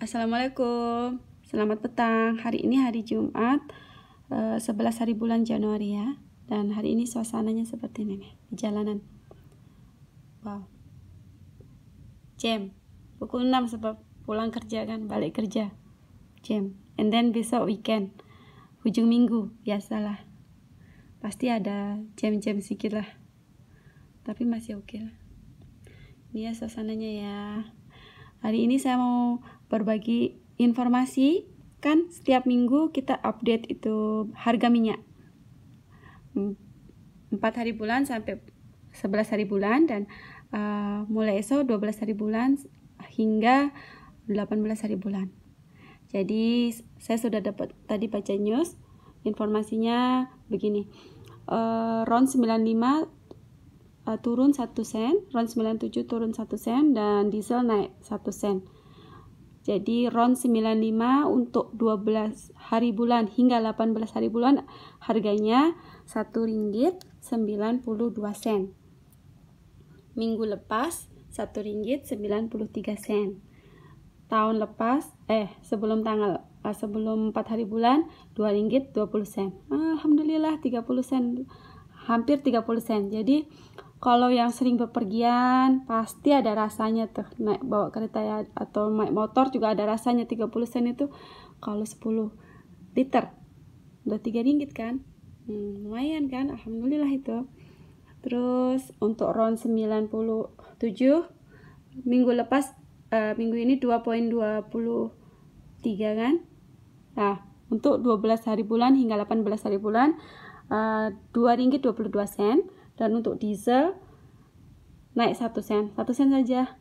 Assalamualaikum, selamat petang. Hari ini hari Jumat, 11 eh, hari bulan Januari ya. Dan hari ini suasananya seperti ini nih, di jalanan. Wow. Jam, pukul 6 sebab pulang kerja kan, balik kerja. Jam, and then besok weekend, ujung minggu, biasalah. Pasti ada jam-jam sedikit lah. Tapi masih oke okay lah. Ini ya suasananya ya. Hari ini saya mau berbagi informasi. Kan setiap minggu kita update itu harga minyak. 4 hmm, hari bulan sampai 11 hari bulan dan uh, mulai esok 12 hari bulan hingga 18 hari bulan. Jadi saya sudah dapat tadi baca news informasinya begini. Uh, RON 95 uh, eh, turun 1 sen, RON 97 turun 1 sen dan diesel naik 1 sen. Jadi RON 95 untuk 12 hari bulan hingga 18 hari bulan harganya 92 sen. Minggu lepas 93 sen. Tahun lepas eh sebelum tanggal eh, sebelum 4 hari bulan 20 sen. Alhamdulillah 30 sen hampir 30 sen. Jadi kalau yang sering bepergian pasti ada rasanya tuh naik bawa kereta ya atau naik motor juga ada rasanya 30 sen itu kalau 10 liter udah 3 ringgit kan hmm, lumayan kan Alhamdulillah itu terus untuk round 97 minggu lepas uh, minggu ini 2.23 kan nah untuk 12 hari bulan hingga 18 hari bulan uh, eh, 2 ringgit 22 sen dan untuk diesel naik 1 sen 1 sen saja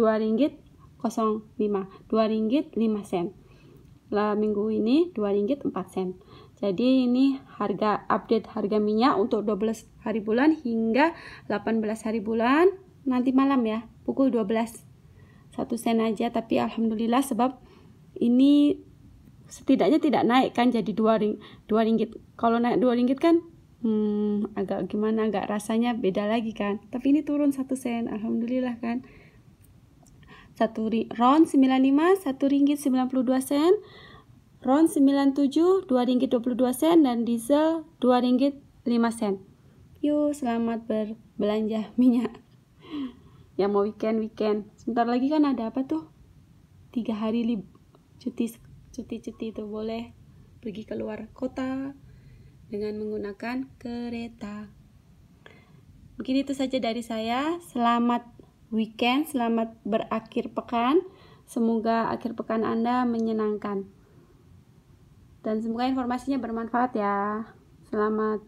2 ringgit 05 2 ringgit 5 sen lah minggu ini 2 ringgit 4 sen jadi ini harga update harga minyak untuk 12 hari bulan hingga 18 hari bulan nanti malam ya pukul 12 1 sen aja tapi alhamdulillah sebab ini setidaknya tidak naik kan jadi 2 ring 2 ringgit kalau naik 2 ringgit kan hmm, agak gimana agak rasanya beda lagi kan tapi ini turun satu sen alhamdulillah kan satu ron 95 satu ringgit 92 sen ron 97 2 ringgit 22 sen dan diesel 2 ringgit 5 sen yuk selamat berbelanja minyak yang mau weekend weekend sebentar lagi kan ada apa tuh tiga hari lib cuti cuti cuti tuh boleh pergi keluar kota dengan menggunakan kereta. Mungkin itu saja dari saya. Selamat weekend, selamat berakhir pekan. Semoga akhir pekan Anda menyenangkan. Dan semoga informasinya bermanfaat ya. Selamat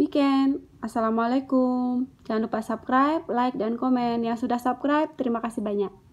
weekend. Assalamualaikum. Jangan lupa subscribe, like, dan komen. Yang sudah subscribe, terima kasih banyak.